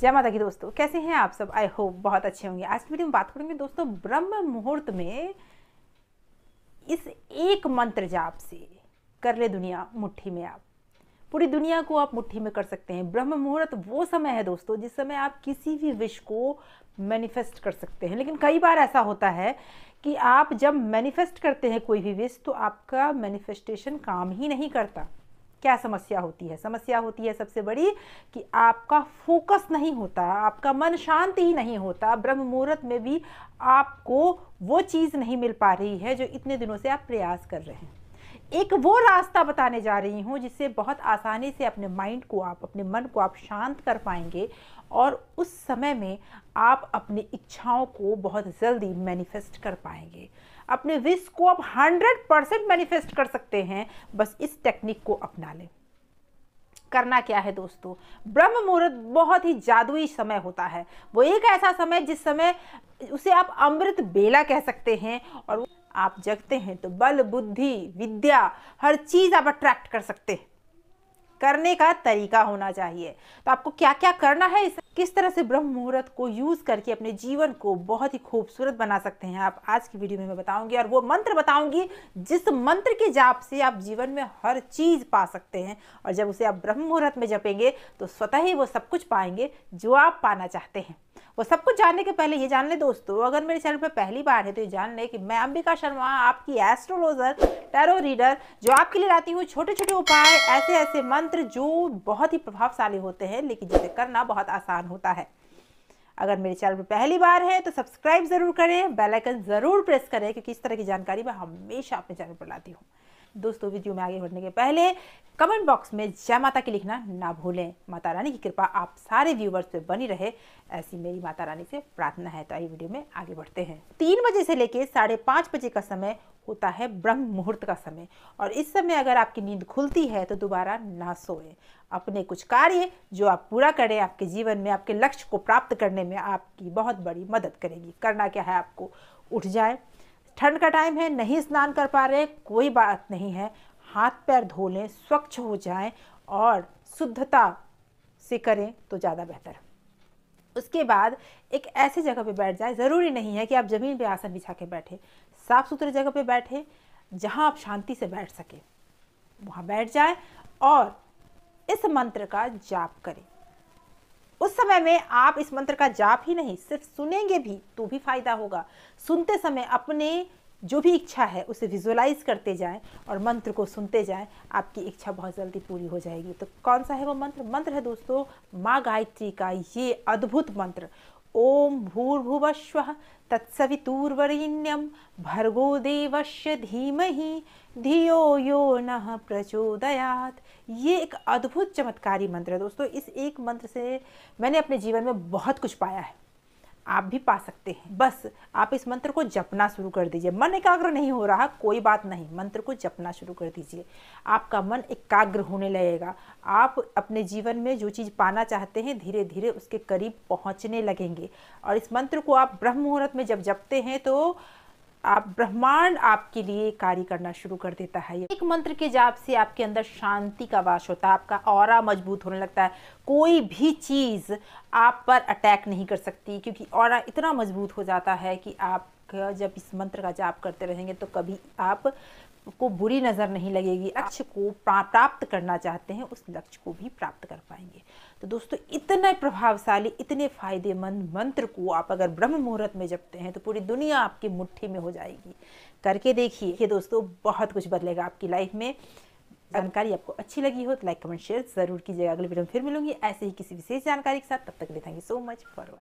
जय माता की दोस्तों कैसे हैं आप सब आई होप बहुत अच्छे होंगे आज की वीडियो में बात करेंगे दोस्तों ब्रह्म मुहूर्त में इस एक मंत्र जाप से कर ले दुनिया मुट्ठी में आप पूरी दुनिया को आप मुट्ठी में कर सकते हैं ब्रह्म मुहूर्त वो समय है दोस्तों जिस समय आप किसी भी विश को मैनिफेस्ट कर सकते हैं लेकिन कई बार ऐसा होता है कि आप जब मैनिफेस्ट करते हैं कोई भी विश तो आपका मैनिफेस्टेशन काम ही नहीं करता क्या समस्या होती है समस्या होती है सबसे बड़ी कि आपका फोकस नहीं होता आपका मन शांति ही नहीं होता ब्रह्म मुहूर्त में भी आपको वो चीज़ नहीं मिल पा रही है जो इतने दिनों से आप प्रयास कर रहे हैं एक वो रास्ता बताने जा रही हूँ जिससे बहुत आसानी से अपने माइंड को आप अपने मन को आप शांत कर पाएंगे और उस समय में आप अपनी इच्छाओं को बहुत जल्दी मैनिफेस्ट कर पाएंगे अपने विश को आप हंड्रेड परसेंट मैनिफेस्ट कर सकते हैं बस इस टेक्निक को अपना लें करना क्या है दोस्तों ब्रह्म मुहूर्त बहुत ही जादुई समय होता है वो एक ऐसा समय जिस समय उसे आप अमृत बेला कह सकते हैं और आप जगते हैं तो बल बुद्धि विद्या हर चीज़ आप अट्रैक्ट कर सकते हैं करने का तरीका होना चाहिए तो आपको क्या क्या करना है इस किस तरह से ब्रह्म मुहूर्त को यूज़ करके अपने जीवन को बहुत ही खूबसूरत बना सकते हैं आप आज की वीडियो में मैं बताऊंगी और वो मंत्र बताऊंगी जिस मंत्र के जाप से आप जीवन में हर चीज़ पा सकते हैं और जब उसे आप ब्रह्म मुहूर्त में जपेंगे तो स्वतः ही वो सब कुछ पाएंगे जो आप पाना चाहते हैं और सब कुछ जानने के पहले ये जान ले दोस्तों अगर मेरे चैनल पर पहली बार है तो ये जान ले कि मैं अंबिका शर्मा आपकी एस्ट्रोलॉजर टैरो रीडर जो आपके लिए लाती हूँ छोटे छोटे उपाय ऐसे ऐसे मंत्र जो बहुत ही प्रभावशाली होते हैं लेकिन जिसे करना बहुत आसान होता है अगर मेरे चैनल पर पहली बार है तो सब्सक्राइब जरूर करें बेलाइकन जरूर प्रेस करें क्योंकि इस तरह की जानकारी मैं हमेशा अपने चैनल पर लाती हूँ दोस्तों वीडियो में आगे बढ़ने के पहले कमेंट बॉक्स में जय माता की लिखना ना भूलें माता रानी की कृपा आप सारे व्यूवर्स पे बनी रहे ऐसी मेरी माता रानी से प्रार्थना है तो आई वीडियो में आगे बढ़ते हैं तीन बजे से लेकर साढ़े पाँच बजे का समय होता है ब्रह्म मुहूर्त का समय और इस समय अगर आपकी नींद खुलती है तो दोबारा ना सोए अपने कुछ कार्य जो आप पूरा करें आपके जीवन में आपके लक्ष्य को प्राप्त करने में आपकी बहुत बड़ी मदद करेगी करना क्या है आपको उठ जाए ठंड का टाइम है नहीं स्नान कर पा रहे कोई बात नहीं है हाथ पैर धो लें स्वच्छ हो जाएं और शुद्धता से करें तो ज़्यादा बेहतर उसके बाद एक ऐसी जगह पे बैठ जाएं ज़रूरी नहीं है कि आप ज़मीन पे आसन बिछा के बैठे साफ़ सुथरे जगह पे बैठे जहाँ आप शांति से बैठ सकें वहाँ बैठ जाएं और इस मंत्र का जाप करें उस समय में आप इस मंत्र का जाप ही नहीं सिर्फ सुनेंगे भी तो भी फायदा होगा सुनते समय अपने जो भी इच्छा है उसे विजुअलाइज करते जाएं और मंत्र को सुनते जाएं आपकी इच्छा बहुत जल्दी पूरी हो जाएगी तो कौन सा है वो मंत्र मंत्र है दोस्तों माँ गायत्री का ये अद्भुत मंत्र ओम भूर्भुवस्व तत्सवितूर्वरेण्यं भर्गो देवस्य धीमहि धियो यो न प्रचोदयात ये एक अद्भुत चमत्कारी मंत्र है दोस्तों इस एक मंत्र से मैंने अपने जीवन में बहुत कुछ पाया है आप भी पा सकते हैं बस आप इस मंत्र को जपना शुरू कर दीजिए मन एकाग्र नहीं हो रहा कोई बात नहीं मंत्र को जपना शुरू कर दीजिए आपका मन एकाग्र होने लगेगा आप अपने जीवन में जो चीज़ पाना चाहते हैं धीरे धीरे उसके करीब पहुँचने लगेंगे और इस मंत्र को आप ब्रह्म मुहूर्त में जब जपते हैं तो आप ब्रह्मांड आपके लिए कार्य करना शुरू कर देता है एक मंत्र के जाप से आपके अंदर शांति का वास होता है आपका और मजबूत होने लगता है कोई भी चीज़ आप पर अटैक नहीं कर सकती क्योंकि और इतना मजबूत हो जाता है कि आप जब इस मंत्र का जाप करते रहेंगे तो कभी आप को बुरी नज़र नहीं लगेगी लक्ष्य को प्राप्त करना चाहते हैं उस लक्ष्य को भी प्राप्त कर पाएंगे तो दोस्तों इतने प्रभावशाली इतने फायदेमंद मंत्र को आप अगर ब्रह्म मुहूर्त में जपते हैं तो पूरी दुनिया आपकी मुट्ठी में हो जाएगी करके देखिए ये दोस्तों बहुत कुछ बदलेगा आपकी लाइफ में जानकारी आपको अच्छी लगी हो तो लाइक कमेंट शेयर जरूर कीजिएगा अगले वीडियो में फिर मिलूंगी ऐसे ही किसी विशेष जानकारी के साथ तब तक भी thank you so much for